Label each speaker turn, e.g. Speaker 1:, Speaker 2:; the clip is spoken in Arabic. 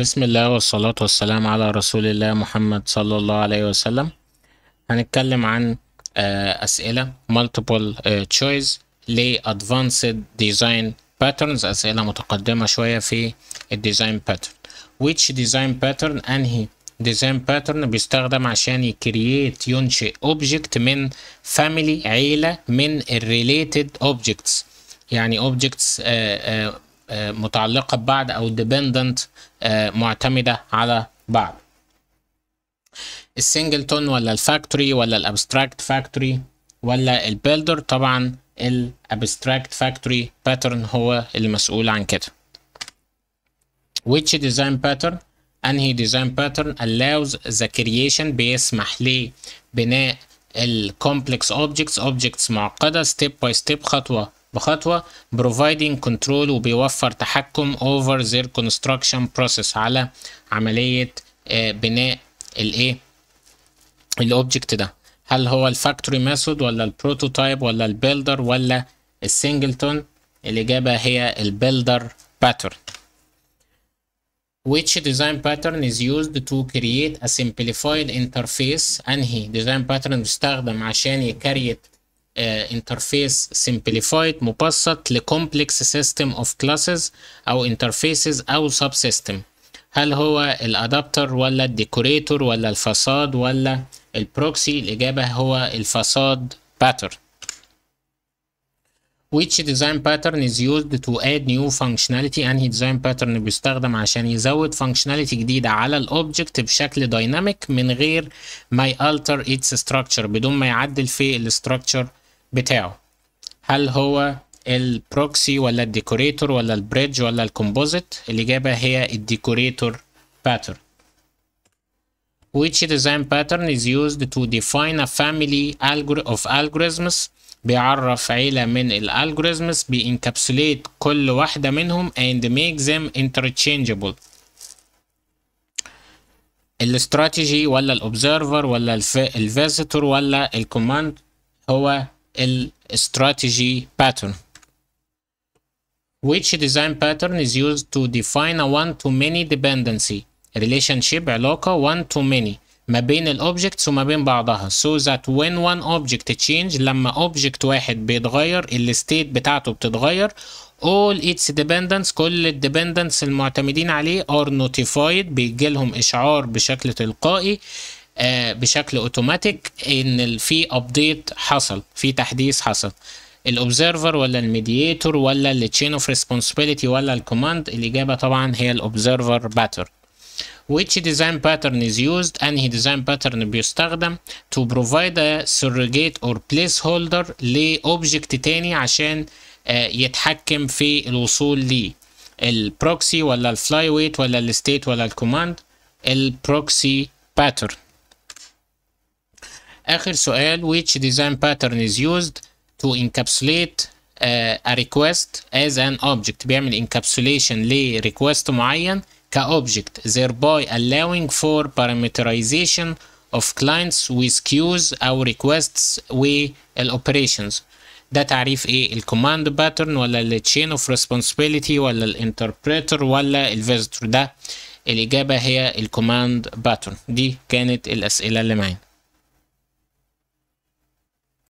Speaker 1: بسم الله والصلاة والسلام على رسول الله محمد صلى الله عليه وسلم هنتكلم عن آه، أسئلة multiple آه، choice ل advanced design patterns أسئلة متقدمة شوية في الديزاين pattern which design pattern أنهي design pattern بيستخدم عشان يكرييت ينشئ object من family عيلة من related objects يعني objects آه، آه، متعلقة ببعض أو dependent آه، معتمدة على بعض السنجلتون ولا الفاكتوري ولا الابستراكت فاكتوري ولا البيلدر طبعا الابستراكت فاكتوري باترن هو المسؤول عن كده which design pattern انهي design pattern allows the creation بيسمح بناء الكومبلكس اوبجكتس اوبجكتس معقده ستيب باي ستيب خطوه بخطوة providing control وبيوفر تحكم over their construction process على عملية آه، بناء الايه الاوبجكت ده هل هو الفاكتوري ميثود ولا البروتوتايب ولا البيلدر ولا السنجلتون الإجابة هي البيلدر pattern which design pattern is used to create a simplified interface انهي design pattern بيستخدم عشان يكريت انترفيس آه، سمبليفايد مبسط لكومبلكس سيستم اوف كلاسز او انترفيسز او سب سيستم هل هو الادابتر ولا الديكوريتور ولا الفصاد ولا البروكسي الاجابه هو الفصاد pattern which design pattern is used to add new functionality انهي design pattern بيستخدم عشان يزود functionality جديدة على الاوبجكت بشكل دايناميك من غير ما يalter its structure بدون ما يعدل في ال structure بتاعه هل هو البروكسي ولا الديكوريتور ولا البريدج ولا الكومبوزيت الإجابة هي الديكوريتور pattern which design pattern is used to define a family of algorithms بيعرف عيلة من الالجوريزمز بينكابسوليت كل واحدة منهم and make them interchangeable الاستراتيجي ولا الاوبزرفر ولا الفيزيتور ولا الكوماند هو الاستراتيجي pattern which design pattern is used to define a one to many dependency relationship علاقة one to many ما بين الاوبجكتس وما بين بعضها so that when one object change لما object واحد بيتغير الستيت بتاعته بتتغير all its dependents كل الديبندنس المعتمدين عليه are notified بيجيلهم اشعار بشكل تلقائي آه، بشكل اوتوماتيك ان في ابديت حصل في تحديث حصل الاوبزرفر ولا الميديتور ولا التشين اوف ريسبونسبيلتي ولا الكوماند الاجابه طبعا هي الاوبزرفر باتر which design pattern is used انهي design pattern بيستخدم to provide a surrogate or placeholder لobject تاني عشان آه، يتحكم في الوصول ليه البروكسي ولا الفلاي ويت ولا الستيت ولا الكوماند البروكسي باترن آخر سؤال which design pattern is used to encapsulate uh, a request as an object بيعمل encapsulation لريكوست معين كobject thereby allowing for parameterization of clients with queues أو requests والoperations ده تعريف ايه الكوماند باترن ولا التشين اوف ريسبونسبيلتي ولا الانتربريتر ولا الفيزيتور ده الإجابة هي الكوماند باترن دي كانت الأسئلة اللي معانا